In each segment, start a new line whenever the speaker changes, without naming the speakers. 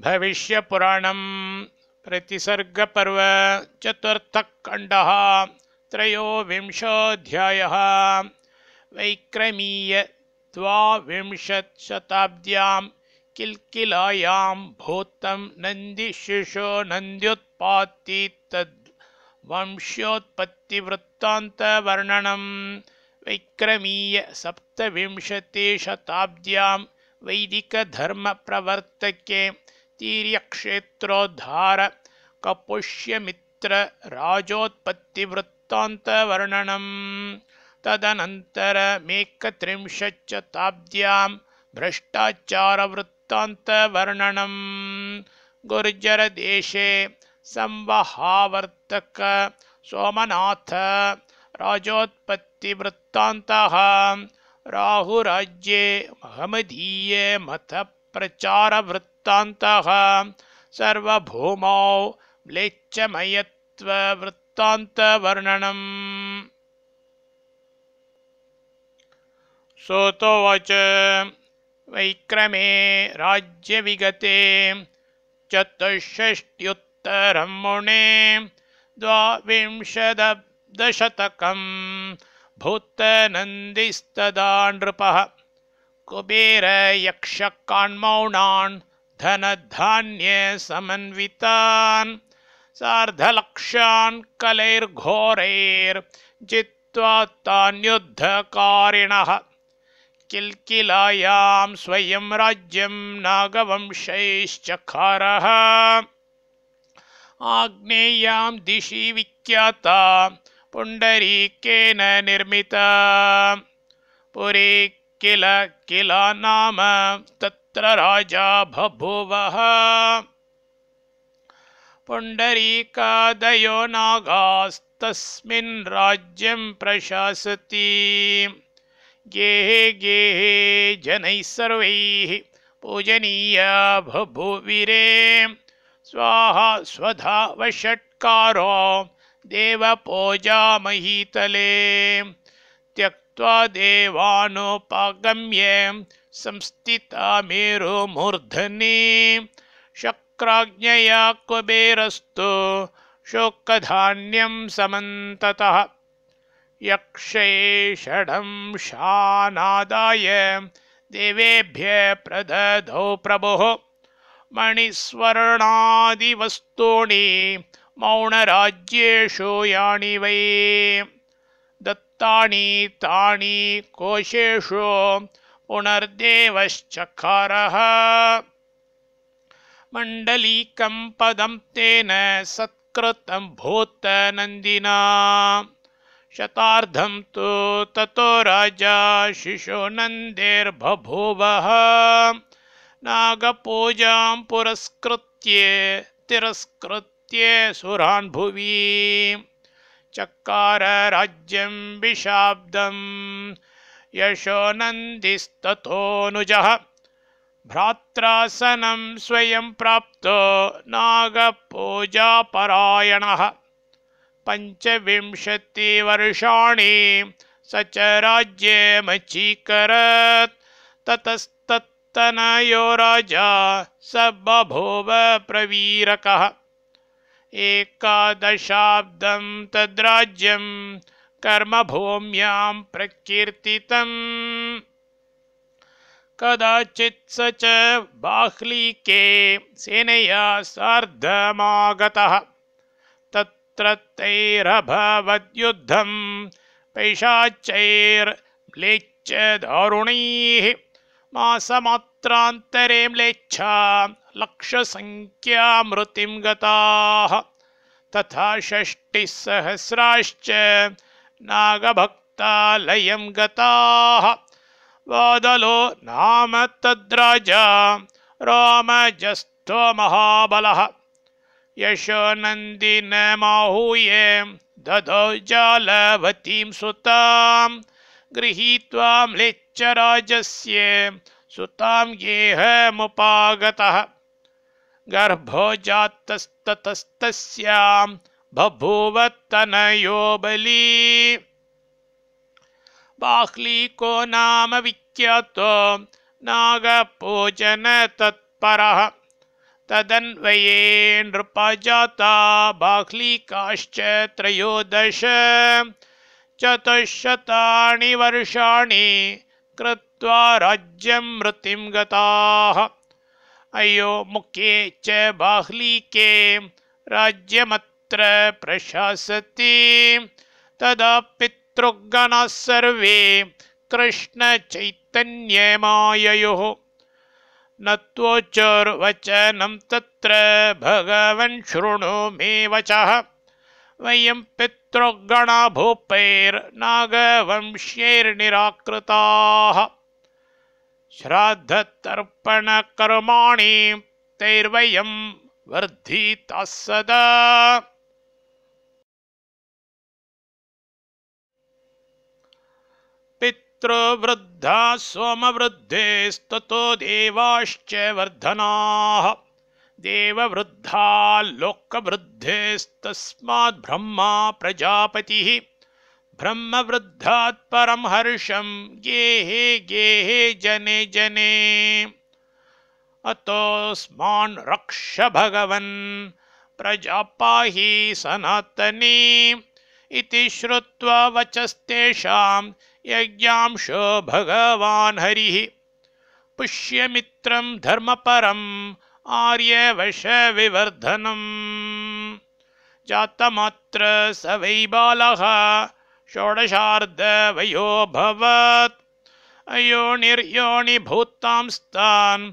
भविष्यपुराणं प्रतिसर्गपर्व चतुर्थः त्रयोविंशोऽध्यायः वैक्रमीय द्वाविंशताब्द्यां किल्किलायां भूतं नन्दिशिशो वैक्रमीय वैक्रमीयसप्तविंशतिशताब्द्यां वैदिकधर्मप्रवर्तके तीर्यक्षेत्रोद्धार कपुष्यमित्र राजोत्पत्तिवृत्तान्तवर्णनं तदनन्तरमेकत्रिंशताब्द्यां भ्रष्टाचारवृत्तान्तवर्णनं गुर्जरदेशे संवहावर्तक सोमनाथ राजोत्पत्तिवृत्तान्तः राहुराज्ये महमदीये मतप्रचारवृत् सर्वभूमौ म्लेच्छमयत्ववृत्तान्तवर्णनम् सोतोवच वैक्रमे राज्यविगते चतुष्षष्ट्युत्तरं मुणे द्वाविंशदब्दशतकं भूतनन्दिस्तदा नृपः कुबेर समन्वितान् सार्धलक्षान् कलैर्घोरैर्जित्वा तान् युद्धकारिणः किल्किलायां स्वयं राज्यं नागवंशैश्चकारः आग्नेयां दिशि विख्याता पुण्डरीकेन निर्मिता पुरी किलानाम नाम पुत्र राजा बभूवः पुण्डरीकादयो नागास्तस्मिन् राज्यं प्रशासति गेहे गेहे जनैः सर्वैः पूजनीय बभुवीरे स्वाहा स्वधा वषट्कारो देवपूजामहीतले त्यक्त्वा देवानुपागम्ये संस्थिता मेरो शक्राज्ञया कुबेरस्तु शोकधान्यं समन्ततः यक्षये षडं शानादाय देवेभ्य प्रदधौ प्रभोः मणिस्वर्णादिवस्तूनि मौनराज्येषु याणि वै दत्तानि तानि कोशेषु पुनर्देवश्चकार मण्डलीकं पदं तेन भूत भूतनन्दिना शताधम तो ततो राजा शिशुनन्दिर्बभूवः नागपूजां पुरस्कृत्य तिरस्कृत्य सुरान् भुवि चकार राज्यम विशाब्दम यशोनन्दिस्ततोनुजः भ्रात्रासनं स्वयं प्राप्तो नागपूजापरायणः पञ्चविंशतिवर्षाणि स च राज्यमचीकरत् ततस्तनयो राजा स प्रवीरकः एकादशाब्दं तद्राज्यम् कर्मभूम्यां प्रकीर्तितम् कदाचित् स च बाह्लीके सेनया सार्धमागतः तत्रतैरभवद्युद्धं पैशाच्चैर्म्लेच्च दारुणैः मासमात्रान्तरे म्लेच्छा लक्षसङ्ख्यामृतिं गताः तथा षष्टिसहस्राश्च नागभक्तालयं गताः वादलो नाम तद्राजा रामजस्थो महाबलः यशोनन्दिनमाहूय दधौ जालवतीं सुतां गृहीत्वा म्लेच्छराजस्य सुतां गेहमुपागतः गर्भो जातस्ततस्तस्यां बभूवत्तनयो बलि बाह्लीको नाम विख्यातो नागपूजनतत्परः तदन्वये नृपजाता बाह्लीकाश्च त्रयोदश चतुश्शतानि वर्षाणि कृत्वा मृतिं गताः मुखे च बाह्लीके राज्यम तत्र प्रशासति तदा पितृगणाः सर्वे कृष्णचैतन्यमाययोः न त्वोचोर्वचनं तत्र भगवन् शृणु मे वचः वयं पितृगणा भूपैर्नागवंश्यैर्निराकृताः श्राद्धतर्पणकर्माणि तैर्वयं वर्धिताः सदा वृद्धा सोमवृद्धेस्ततो देवाश्च वर्धनाः देववृद्धा लोकवृद्धेस्तस्माद्ब्रह्मा प्रजापतिः ब्रह्मवृद्धात् परं हर्षं गेहे गेहे जने जने अतोऽस्मान् रक्ष भगवन् प्रजापाहि सनातनी इति श्रुत्वा वचस्तेषां यज्ञांशो भगवान् हरिः पुष्यमित्रं धर्मपरम् आर्यवशविवर्धनम् जातमात्र स वै बालः निर्योनि अयोनिर्योनिभूतां स्तान्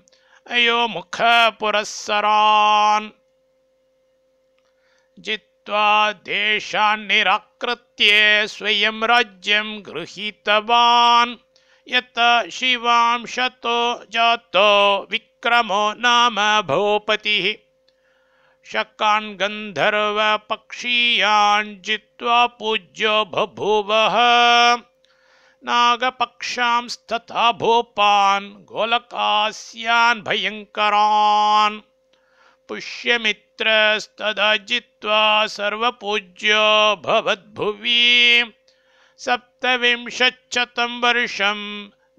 जित् निराकृत्य स्वयं राज्यं गृहीतवान् यत् शिवां जातो विक्रमो नाम भूपतिः शकान् गन्धर्वपक्षीयान् जित्वा पूज्यो बभूवः नागपक्षांस्तथा भूपान् गोलकास्यान् भयङ्करान् पुष्यमित्रस्तदा जित्वा सर्वपूज्यो भवद्भुवि सप्तविंशच्छतं वर्षं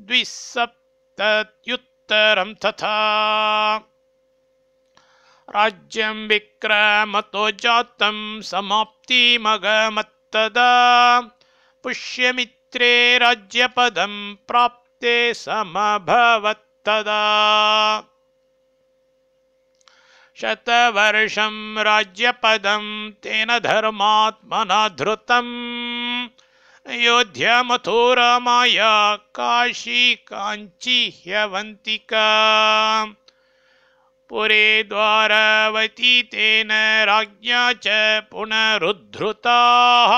द्विसप्तत्युत्तरं तथा राज्यं विक्रमतो जातं समाप्तिमगमत्तदा पुष्यमित्रे राज्यपदं प्राप्ते समभवत्तदा शतवर्षं राज्यपदं तेन धर्मात्मना धृतं योध्यामथुरमाया काशी काञ्ची ह्यवन्तिका पुरे द्वारवती तेन राज्ञा च पुनरुद्धृताः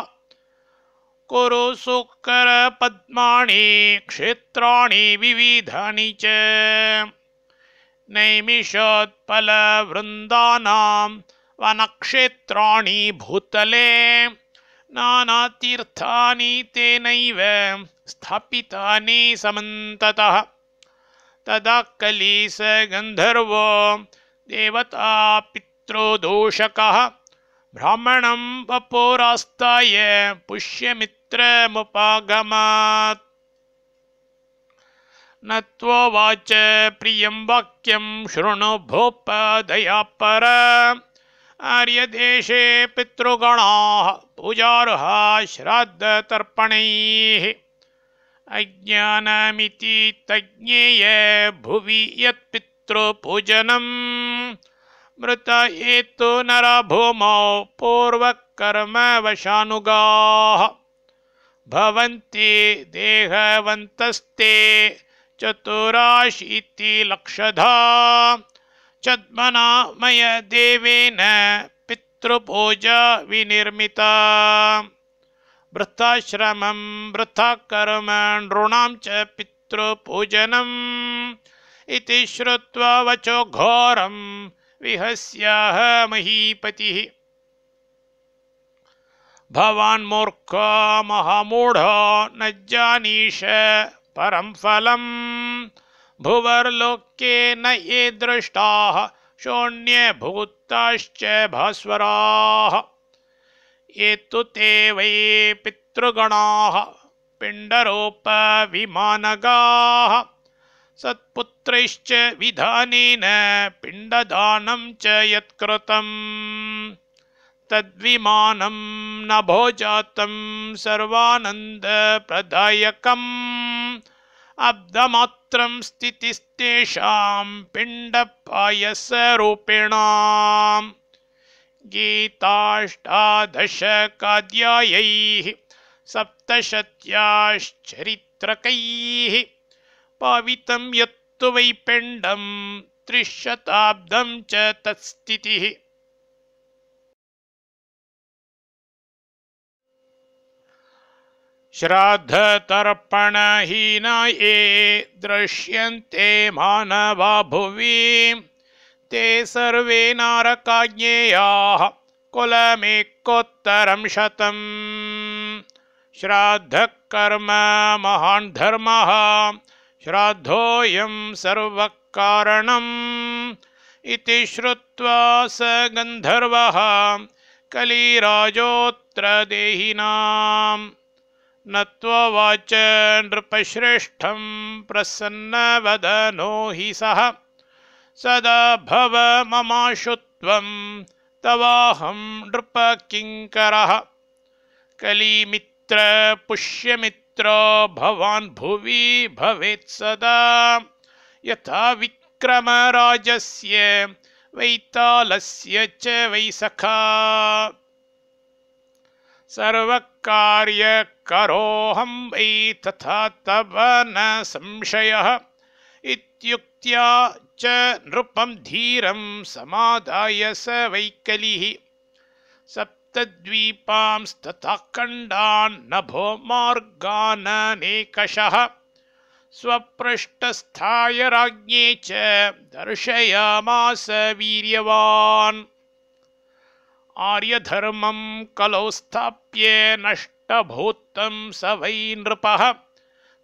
कुरु शुकरपद्माणि क्षेत्राणि विविधानि च नैमिषोत्पलवृन्दानां वनक्षेत्राणि भूतले नानातीर्थानि तेन स्थापितानि समत तदा गंधर्व देवता ब्राह्मण ब्राह्मणं पुष्य पुष्यमित्रमुपागमात् न त्वोवाच प्रियं वाक्यं शृणु भूप पर आर्यदेशे पितृगणाः पूजार्हा श्राद्धतर्पणैः अज्ञानमिति तज्ञेय भुवि यत्पितृपूजनं मृत एतु नरभूमौ पूर्वकर्मवशानुगाः भवन्ति देहवन्तस्ते चतुराशीतिलक्षधा चद्मनामय देवेन पितृपूजा विनिर्मिता वृथाश्रमं वृथा कर्म च पितृपूजनम् श्रुवा वचो घोर विहस्या महीपति भवान्मूर्ख महामूढ़ न जानीष परम फलं भुवर्लोक्ये न ये दृष्टाः शून्ये भूताश्च ये तो ते वै पितृगणाः पिण्डरोपविमानगाः सत्पुत्रैश्च विधानेन पिण्डदानं पिंडदान यत्कृतम् तद्विमानं नभोजातं सर्वानन्दप्रदायकम् अब्दमात्रं स्थितिस्तेषां पिण्डपायसरूपेण गीताष्टादशकाध्यायैः सप्तशत्याश्चरित्रकैः पावितं यत्तु वैपिण्डं च तत्स्थितिः र्पणहीना ये दृश्यन्ते भुवि ते सर्वे नारकाज्ञेयाः कुलमेकोत्तरं शतम् श्राद्धकर्म महान् धर्मः श्राद्धोऽयं सर्वकारणम् इति श्रुत्वा स गन्धर्वः कलिराजोऽत्र देहिनाम् नवाच नृप्रेष्ठ प्रसन्न प्रसन्नवदनो हि सह सदा भव ममाशुत्वं तवाहं नृपकिङ्करः मित्र भवान् भुवि भवेत् सदा यथा विक्रमराजस्य वैतालस्य च वै सखा सर्वकार्यकरोऽहं वै तथा तव न संशय च नृपं धीरं समादाय स वैकलिः सप्तद्वीपांस्तथा खण्डान् नभो मार्गाननेकशः स्वपृष्ठस्थाय राज्ञे च दर्शयामास वीर्यवान् आर्यधर्मं कलौ स्थाप्य नष्टभूतं स नृपः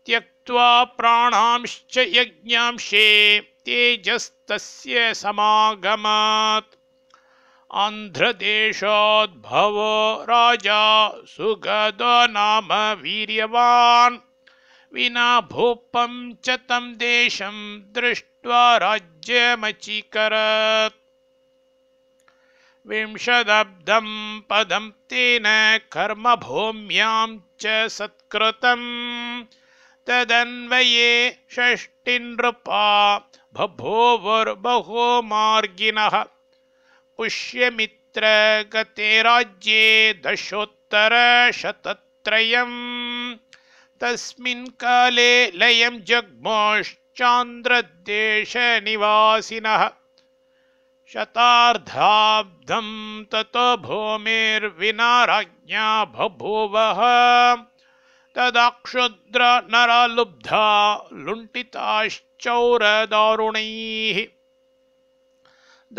त्यक्त्वा प्राणांश्च यज्ञांशे तेजस्तस्य समागमात् आन्ध्रदेशाद्भवो राजा सुगदो विना भूपं च तं देशं दृष्ट्वा राज्यमचीकरत् विंशदब्धं पदं तेन कर्मभूम्यां च सत्कृतम् तदन्वये षष्टिनृपा बभूवुर्बहुमार्गिणः पुष्यमित्रगते राज्ये दशोत्तरशतत्रयम् तस्मिन् काले लयं जग्मोश्चान्द्रदेशनिवासिनः शतार्धाब्धं ततो भूमिर्विनाराज्ञा बभूवः तदाक्षुद्रनरलुब्धा लुण्टिताश्चौरदारुणैः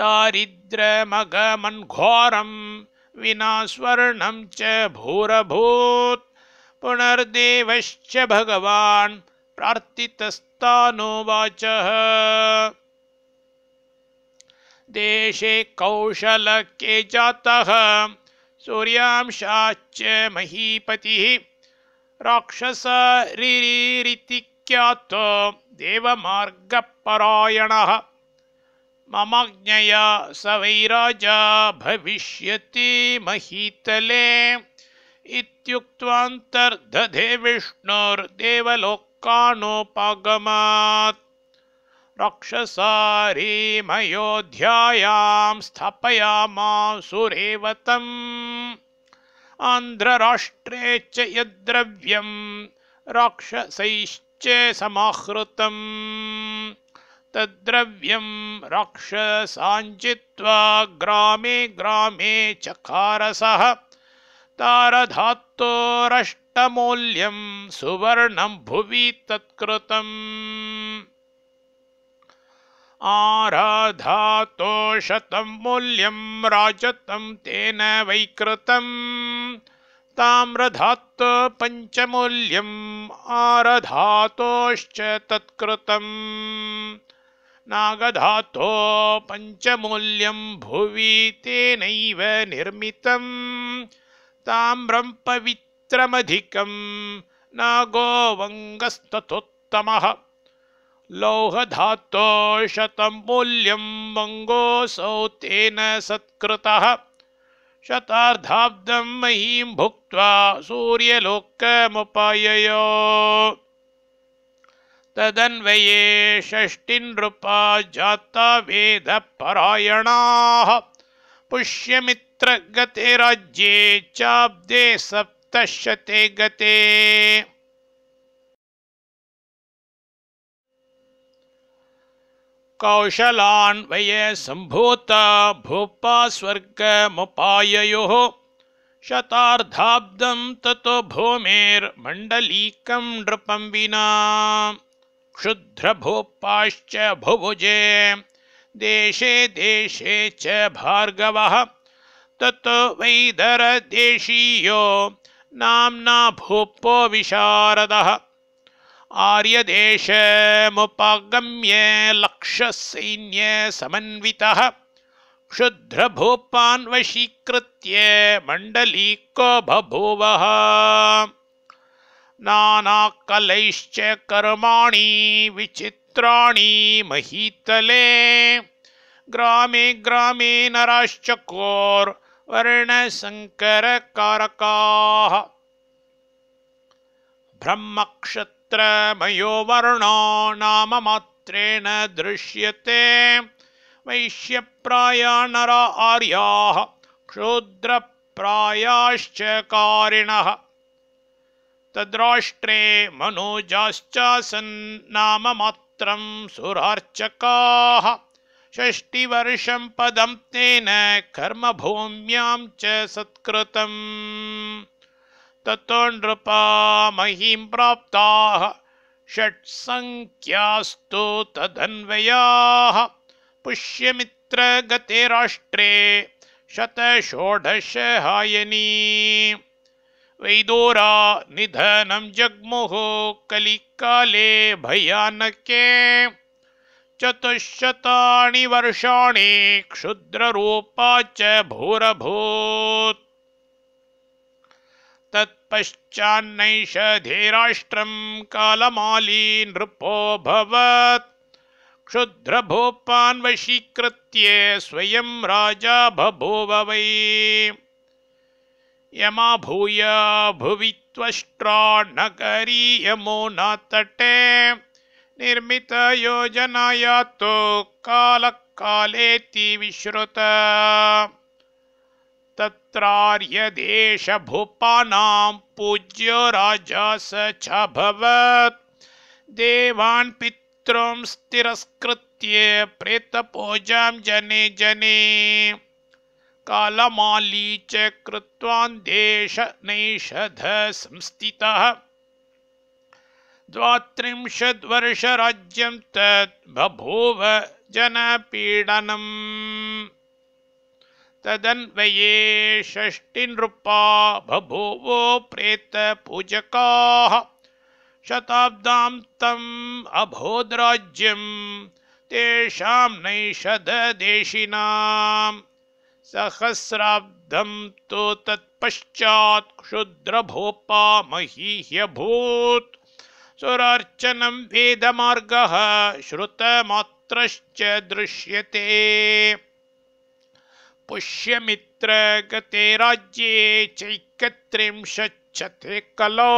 दारिद्र्यमगमन्घोरं विना स्वर्ण च भूरभूत् पुनर्देवश्च भगवान् प्रार्थितस्तानुवाचः देशे कौशलके जातः सूर्यांशाश्च महीपतिः ख्यातो देवमार्गपरायणः मम ज्ञया स वैराजा भविष्यति महीतले इत्युक्त्वान्तर्दधे विष्णोर्देवलोकानोपागमात् रक्षसारीमयोध्यायां स्थापयामा सुरेवतम् आन्ध्रराष्ट्रे च यद्द्रव्यं राक्षसैश्च समाहृतम् तद्द्रव्यं राक्षसाञ्जित्वा ग्रामे ग्रामे चकारसः तारधात्तोरष्टमूल्यं सुवर्णं भुवि तत्कृतम् आराधातो शतं मूल्यं राजतं तेन वैकृतम् ताम्रधात् पञ्चमूल्यम् आरधातोश्च तत्कृतम् नागधातो पञ्चमूल्यं भुवि तेनैव निर्मितम् ताम्रं पवित्रमधिकं नागोवङ्गस्ततोत्तमः लौह लौहधातो शतं मूल्यं मङ्गोऽसौ तेन सत्कृतः शतार्धाब्दं महीं भुक्त्वा सूर्यलोकमुपाययो तदन्वये षष्टिन्नृपा जाता वेद पुष्य मित्र गते राज्ये चाब्दे सप्तशते गते कौशलान् वये सम्भूता स्वर्ग स्वर्गमुपाययोः शतार्धाब्दं ततो भूमिर्मंडलीक नृपं विना क्षुद्रभूपाश्च भुभुजे देशे देशे च भार्गवः ततो देशीयो नामना भूपो विशारदः आर्यदेशमुपागम्य लक्षसैन्ये समन्वितः क्षुद्रभूपान्वशीकृत्य मण्डलीको बभूवः नानाकलैश्च कर्माणि विचित्राणि महीतले ग्रामे ग्रामे नराश्चकोर्वर्णशङ्करकारकाः ब्रह्मक्षत्र मयोवर्णा नाम मात्रेण दृश्यते वैश्यप्राया नर आर्याः कारिणः तद्राष्ट्रे नाममात्रं सुरार्चकाः षष्टिवर्षं पदं तेन कर्मभूम्यां च सत्कृतम् ततो नृपा महीं तदन्वया षट्सङ्ख्यास्तु तदन्वयाः पुष्यमित्रगतिराष्ट्रे शतषोडश हायनी वैदोरा निधनं जग्मुः कलिकाले भयानके चतुश्शतानि वर्षाणि क्षुद्ररूपा च भूरभूत् तत्पश्चान्नैषधीराष्ट्रम् कालमाली नृपोऽभवत् क्षुद्रभूपान्वशीकृत्ये स्वयं राजा बभूव वै यमाभूय भुवि यमो न तटे निर्मितयोजनायातो कालकालेति विश्रुत तत्रार्यदेशभूपानां पूज्यो राजस च भवत् देवान् पितृंस्तिरस्कृत्य प्रेतपूजां जने जने कालमाली च कृत्वान् देशनैषध संस्थितः द्वात्रिंशद्वर्षराज्यं तद् बभूव जनपीडनम् तदन्वये षष्टिनृपा बभूवो प्रेतपूजकाः शताब्दां तम् अभोद्राज्यं तेषां नैषधदेशिनां सहस्राब्धं तु तत्पश्चात् क्षुद्रभोपा महीह्यभूत् सुरार्चनं वेदमार्गः श्रुतमात्रश्च दृश्यते पुष्यमित्र गते राज्ये चैकत्रिंशच्छते कलौ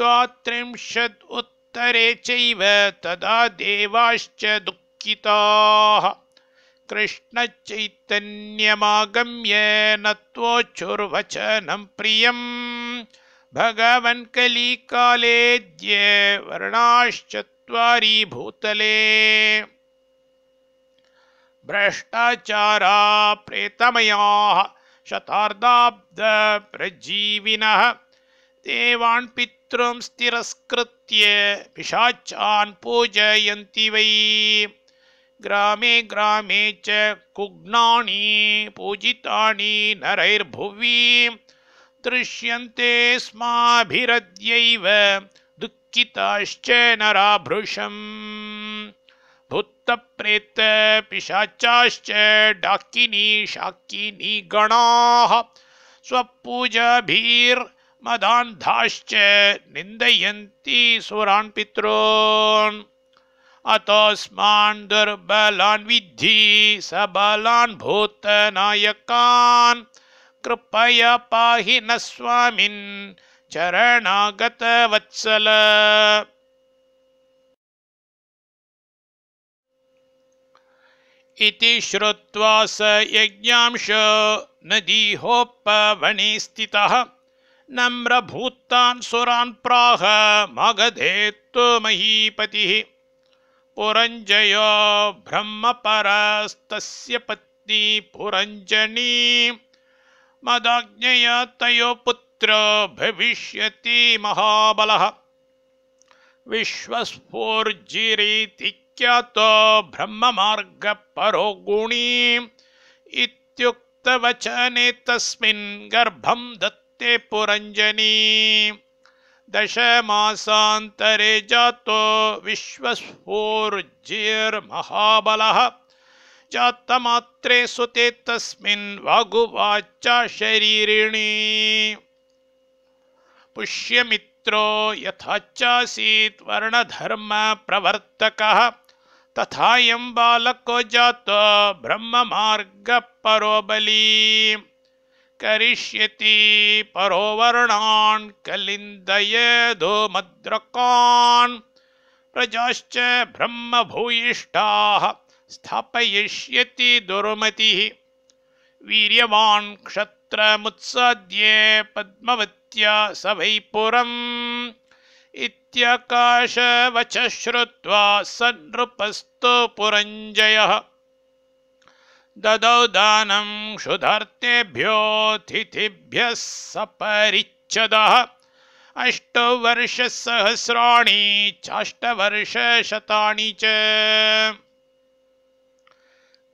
द्वात्रिंशत् उत्तरे चैव तदा देवाश्च दुःखिताः चैतन्यमागम्य नत्वोच्छुर्वचनं प्रियं भगवन्कलिकालेद्य वर्णाश्चत्वारि भूतले भ्रष्टाचारा प्रेतमयाः शतार्दाब्दप्रजीविनः देवान् पितॄं स्थिरस्कृत्य पिशाचान् पूजयन्ति वै ग्रामे ग्रामे च कुग्नानि पूजितानि नरैर्भुवि दृश्यन्ते स्माभिरद्यैव दुःखिताश्च नराभृशम् भूत प्रेत पिशाचाश्च डाकिनी शाकिनी गणाः स्वपूजभिर्मदान्धाश्च निन्दयन्ति सुरान् पितॄन् अतोऽस्मान् दुर्बलान् विद्धि सबलान् भूतनायकान् कृपया पाहि न स्वामिन् चरणागतवत्सल इति श्रुत्वा स यज्ञांश नदीहोपवने स्थितः नम्रभूतान् सुरान् प्राह मगधेत्तु महीपतिः पुरञ्जयो ब्रह्मपरस्तस्य पत्नी पुरञ्जनी मदाज्ञया तयो पुत्रो भविष्यति महाबलः विश्वस्फूर्जिरीति ब्रह्म मार्ग ब्रह्ममार्गपरो गुणी वचने तस्मिन् गर्भं दत्ते पुरंजनी दश दशमासान्तरे जातो विश्वस्फोर्जिर्महाबलः जातमात्रे सुते तस्मिन् वागुवाचा शरीरिणी पुष्यमित्रो यथाचासीत् प्रवर्तकः तथा बालको जातो परो बली करिष्यति परो वर्णान् कलिन्दयेधो मद्रकान् प्रजाश्च भूयिष्ठा स्थापयिष्यति दुर्मतिः वीर्यवान् क्षत्रमुत्साद्ये पद्मवत्या सभै इत्यकाशवच श्रुत्वा स नृपस्तु पुरञ्जयः ददौ दानं क्षुधार्तेभ्योऽतिथिभ्यः सपरिच्छदः अष्टवर्षसहस्राणि चाष्टवर्षशतानि च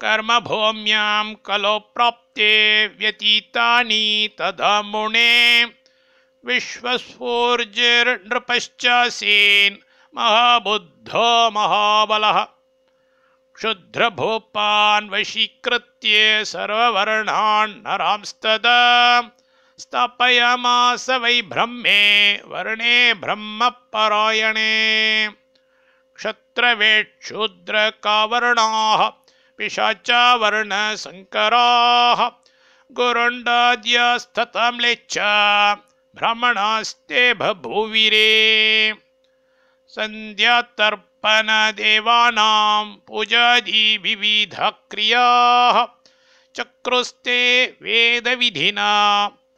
कर्मभूम्यां कलो प्राप्ते व्यतीतानि तदा मुणे विश्वस्फूर्जिर्नृपश्चासीन् महाबुद्धो महाबलः क्षुद्रभूपान् वशीकृत्य सर्ववर्णान् नरांस्तदा स्थापयामास वै ब्रह्मे वर्णे ब्रह्मपरायणे क्षत्रवेक्षूद्रकावर्णाः पिशाचावर्णशङ्कराः गुरुण्डाद्यास्ततां लेच्छा संध्या तर्पण सन्ध्यातर्पणदेवानां पूजादि क्रिया चक्रुस्ते तुल्य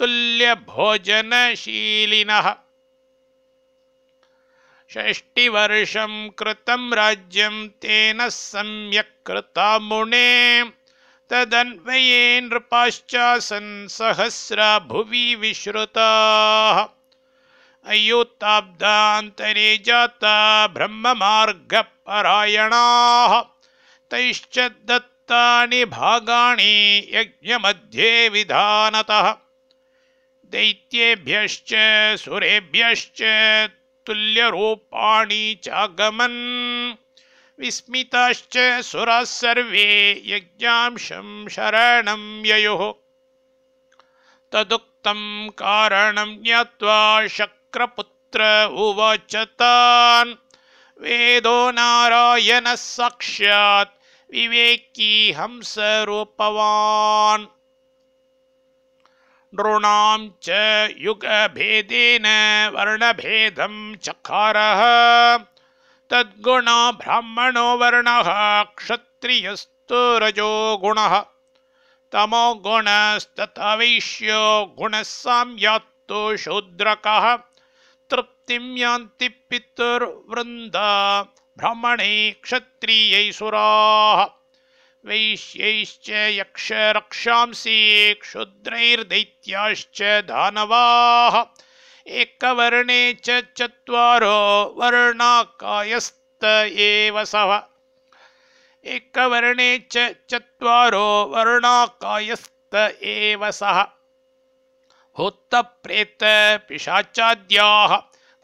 तुल्यभोजनशीलिनः षष्टिवर्षं कृतं राज्यं तेन सम्यक् कृता मुणे तदन्वये नृपाश्चासन् सहस्रा भुवि विश्रुताः अयोत्ताब्दान्तरे जाता ब्रह्ममार्गपरायणाः तैश्च दत्तानि भागाणि यज्ञमध्ये विधानतः दैत्येभ्यश्च सुरेभ्यश्च तुल्यरूपाणि चागमन् विस्मिताश्च सुराः सर्वे यज्ञांशं शरणं ययुः तदुक्तं कारणं ज्ञात्वा शक्रपुत्र उवाच तान् वेदो नारायणः साक्षात् विवेकी हंसरूपवान् नृणां च युगभेदेन वर्णभेदं चकारः तद्गुण ब्राह्मणो वर्णः क्षत्रियस्तु रजो गुणः तमो गुणस्तथवैष्यो शूद्रकः यत्तु शुद्रकः तृप्तिं यान्ति पितुर्वृन्द ब्रह्मणैः क्षत्रियै सुराः वैश्यैश्च यक्षरक्षांसि क्षुद्रैर्दैत्याश्च दानवाः एकवर्णे च चत्वारो वर्णाकायस्त एव सः होत्तप्रेतपिशाचाद्याः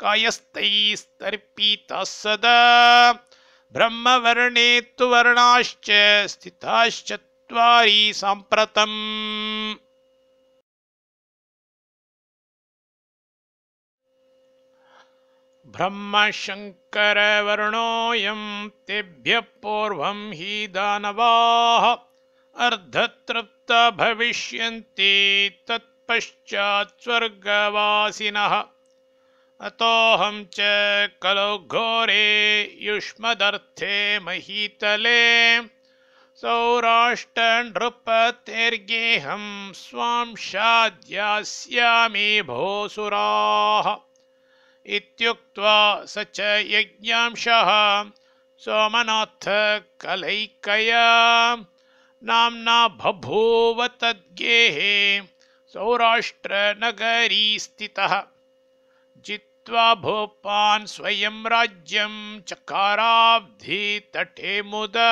कायस्तैस्तर्पिता सदा ब्रह्मवर्णे तु वर्णाश्च स्थिताश्चत्वारि साम्प्रतम् ब्रह्मशङ्करवर्णोऽयं तेभ्यः पूर्वं हि दानवाः अर्धतृप्ता भविष्यन्ति तत्पश्चात् स्वर्गवासिनः अतोऽहं च कलौ घोरे युष्मदर्थे महीतले सौराष्टनृपतेर्गेहं स्वां शाद्यास्यामि भोसुराः इत्युक्त्वा स च यज्ञांशः सोमनाथकलैकया नाम्ना बभूव तद्गेः सौराष्ट्रनगरी स्थितः जित्वा भोपान् स्वयं राज्यं चकाराब्धितटे मुदा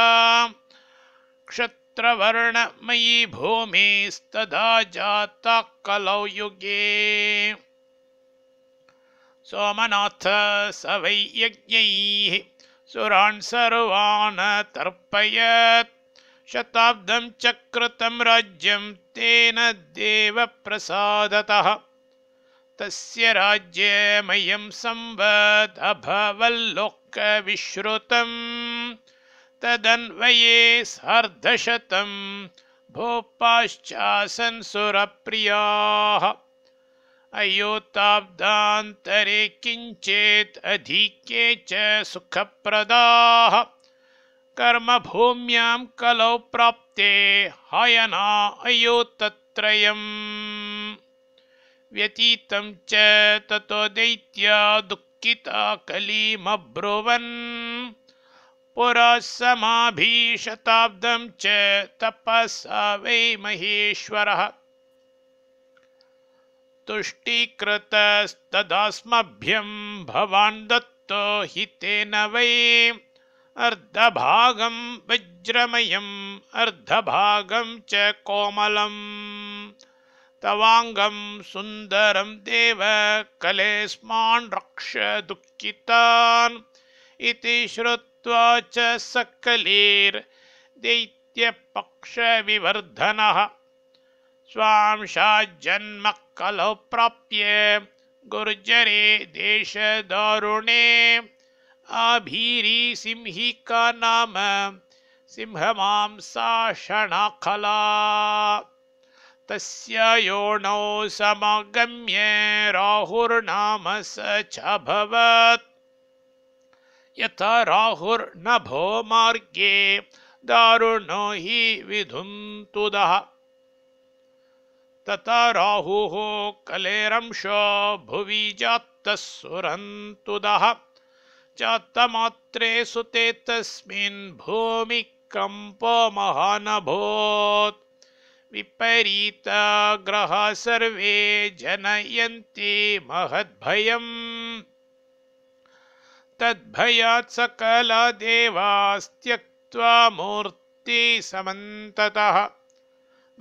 क्षत्रवर्णमयी भूमिस्तदा जाता कलौ यज्ञैः सुरान् सर्वान् तर्पयत् शताब्दं चकृतं राज्यं तेन देवप्रसादतः तस्य राज्यमयं संवदभवल्लोकविश्रुतं तदन्वये सार्धशतं भोपाश्चासन् सुरप्रियाः अयोताब्दान्तरे अधिके च सुखप्रदाः कर्मभूम्यां कलौ प्राप्ते हयना अयोतत्रयम् व्यतीतं च ततो दैत्या पुरा समाभिशताब्दं च तपसा वै महेश्वरः तुष्टीकृतस्तदास्मभ्यं भवान् दत्तो हि तेन वै अर्धभागं वज्रमयम् अर्धभागं च कोमलम् तवाङ्गं सुन्दरं देव कलेस्मान् रक्ष दुःखितान् इति श्रुत्वा च सकलेर्दैत्यपक्षविवर्धनः स्वां साजन्मकलप्राप्य गुर्जरे देशदारुणे अभिरी नाम सिंहमांसाषणखला तस्य योनौ समागम्य राहुर्नाम स चभवत् यथा राहुर्नभो मार्गे दारुणो हि विधुन्तुदः तथा राहु कलेरंशो भुवि जातः सुरन्तुदः जातमात्रे सुते तस्मिन् भूमिकम्पो विपरीत ग्रह सर्वे जनयन्ति महद्भयम् तद्भयात् मूर्ति मूर्तिसमन्ततः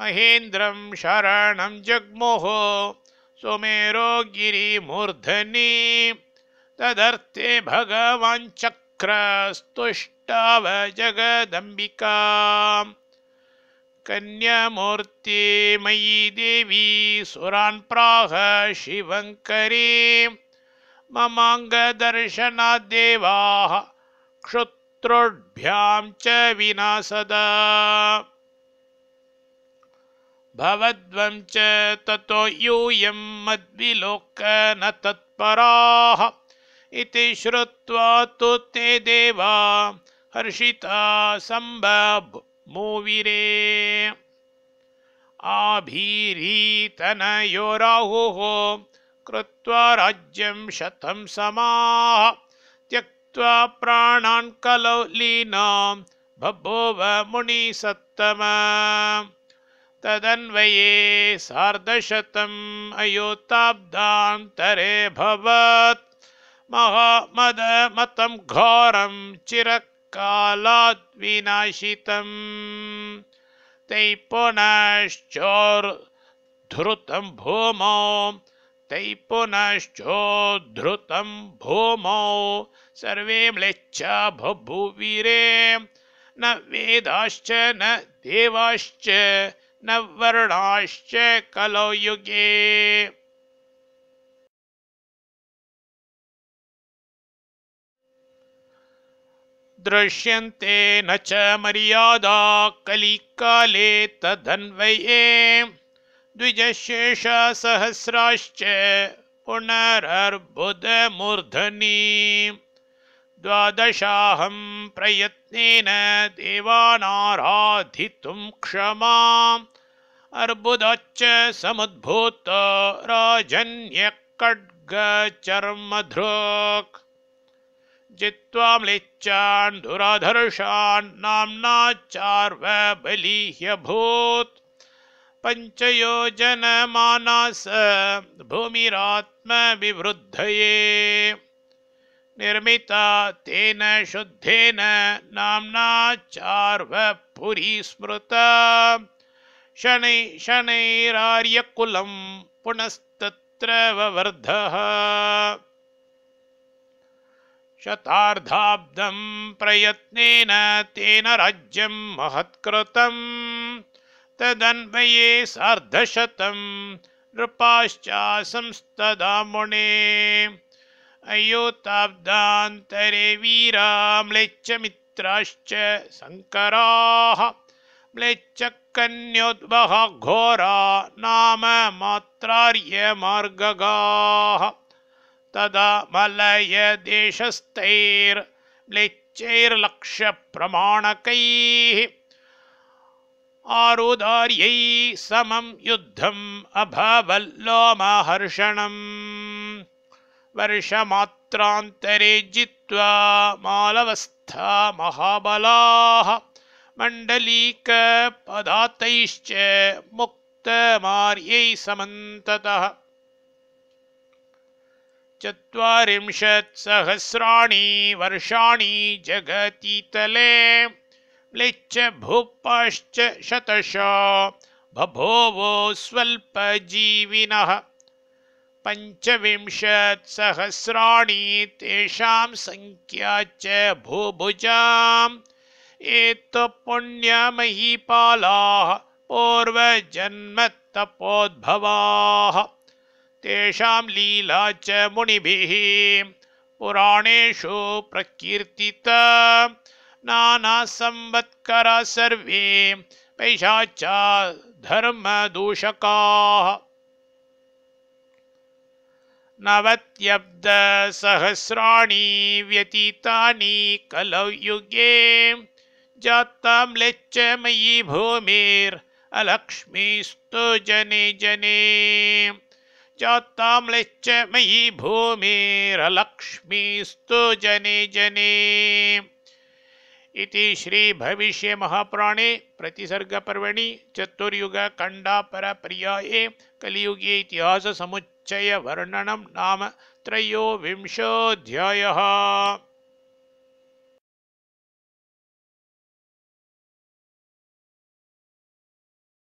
शरण जग्मो जग्मुः गिरीमूर्धनी तदर्थे भगवाञ्चक्रस्तुष्टाव जगदम्बिका कन्यामूर्ति मयि देवी सुरान प्राह दर्शना देवा क्षुत्रुभ्यां च विना सदा भवद्वं च ततो यूयं तत्पराः इति श्रुत्वा तु ते देवा हर्षिता सम्बभूविरे आभिरीतनयो राहुः कृत्वा राज्यं शतं समाः त्यक्त्वा कलौ लीनां भभोव मुनिसत्तमा तदन्वये सार्धशतम् अयोताब्दान्तरे भवत् महामदमतं घोरं चिरकालाद्विनाशितम् तैः पुनश्चोर्धृतं भूमौ तैः भूमौ सर्वे म्लेच्छा बभुवीरे न वेदाश्च न देवाश्च नवर्णाश्च कलौ युगे दृश्यन्ते न च मर्यादा कलिकाले तदन्वये द्विजशेषसहस्राश्च पुनरर्बुदमूर्धनि द्वादशाहं प्रयत्नेन देवानाराधितुं क्षमाम् अर्बुदच्च समुद्भूत राजन्यखड्गचर्मधृक् जित्वा म्लिच्छान् दुराधर्षान् नाम्ना चार्वबलिह्यभूत् पञ्चयोजनमानास भूमिरात्मविवृद्धये निर्मिता तेन शुद्धेन नाम्ना चार्वपुरी स्मृता शनै शनैरार्यकुलं पुनस्तत्र ववर्धः शतार्धाब्धं प्रयत्नेन तेन राज्यं महत्कृतं तदन्वये सार्धशतं नृपाश्चासंस्तदा मुने अयुताब्दान्तरे वीरा म्लिच्चमित्राश्च शङ्कराः घोरा नाम मात्रार्यमार्गगाः तदा मलयदेशस्तैर्म्लिच्चैर्लक्ष्यप्रमाणकैः आरुदार्यैः समं युद्धम् अभवल्लोमहर्षणम् वर्षमात्रान्तरे जित्वा मालवस्था महाबलाः मण्डलीकपदातैश्च मुक्तमार्यै समन्ततः चत्वारिंशत्सहस्राणि वर्षाणि जगतीतले म्लिच्च भूपाश्च शतशा बभोवो स्वल्पजीविनः पञ्चविंशत्सहस्राणि तेषां सङ्ख्या च भुभुजा एतत्पुण्यमयीपालाः पूर्वजन्मत्तपोद्भवाः तेषां लीला च मुनिभिः पुराणेषु प्रकीर्तिता नानासंवत्करा सर्वे पैशाचा धर्मदूषकाः नवत्यब्दसहस्राणी व्यतीतानि कलयुगे युगे जातां लेच्च मयि भूमिर्लक्ष्मीस्तु जने जने जातां लेच्च मयि भूमिर्लक्ष्मीस्तु जने जने इति श्री भविष्य महापुराणे प्रतिसर्ग पर्वणि चतुर्युग खंडापर कलियुगे इतिहास समुच्चय वर्णनम नाम त्रयोविंशोऽध्यायः